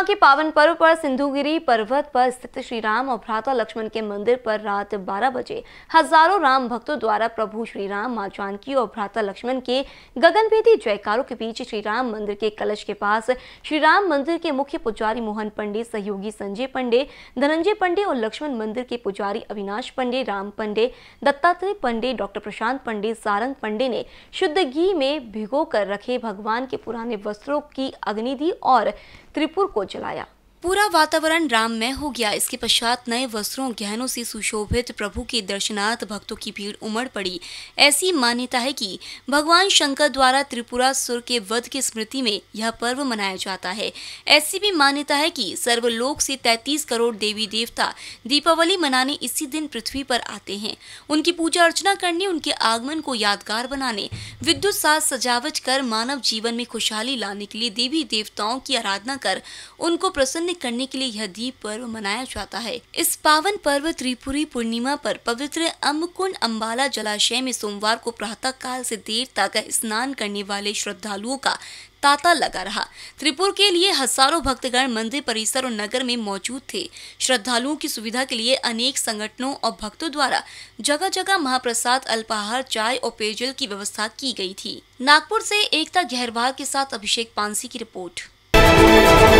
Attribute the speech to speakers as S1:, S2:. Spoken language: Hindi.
S1: पूर्णिमा के पावन पर्व पर सिंधुगिरी पर्वत पर स्थित श्री राम और भ्राता लक्ष्मण के मंदिर पर रात 12 बजे हजारों राम भक्तों द्वारा प्रभु श्री राम माँ जानकी और भ्राता लक्ष्मण के गगनभेदी जयकारों के बीच श्री राम मंदिर के कलश के पास श्री राम मंदिर के मुख्य पुजारी मोहन पंडे सहयोगी संजय पंडे धनंजय पंडे और लक्ष्मण मंदिर के पुजारी अविनाश पंडे राम पंडे दत्तात्रेय पंडे डॉक्टर प्रशांत पंडे सारंग पंडे ने शुद्ध घी में भिगो कर रखे भगवान के पुराने वस्त्रों की अग्निधि और त्रिपुर को चलाया पूरा वातावरण राममय हो गया इसके पश्चात नए वस्त्रों गहनों से सुशोभित प्रभु के दर्शनार्थ भक्तों की भीड़ उमड़ पड़ी ऐसी मान्यता है कि भगवान शंकर द्वारा त्रिपुरा सुर के वध की स्मृति में यह पर्व मनाया जाता है ऐसी भी मान्यता है कि सर्वलोक से 33 करोड़ देवी देवता दीपावली मनाने इसी दिन पृथ्वी पर आते हैं उनकी पूजा अर्चना करने उनके आगमन को यादगार बनाने विद्युत साज सजावट कर मानव जीवन में खुशहाली लाने के लिए देवी देवताओं की आराधना कर उनको प्रसन्न प्रसन्न करने के लिए यह दीप पर्व मनाया जाता है इस पावन पर्व त्रिपुरी पूर्णिमा पर पवित्र अम्बकुंड अम्बाला जलाशय में सोमवार को प्रातः काल से देर तक स्नान करने वाले श्रद्धालुओं का ताता लगा रहा त्रिपुर के लिए हजारों भक्तगण मंदिर परिसर और नगर में मौजूद थे श्रद्धालुओं की सुविधा के लिए अनेक संगठनों और भक्तों द्वारा जगह जगह महाप्रसाद अल्पाहार चाय और पेयजल की व्यवस्था की गई थी नागपुर से एकता गहरवाल के साथ अभिषेक पांसी की रिपोर्ट